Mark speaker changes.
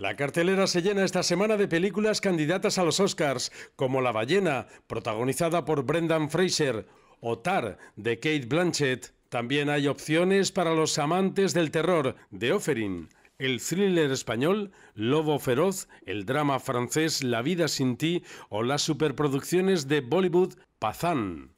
Speaker 1: La cartelera se llena esta semana de películas candidatas a los Oscars, como La ballena, protagonizada por Brendan Fraser, o Tar, de Kate Blanchett. También hay opciones para los amantes del terror, de Offering, el thriller español Lobo Feroz, el drama francés La vida sin ti o las superproducciones de Bollywood Pazán.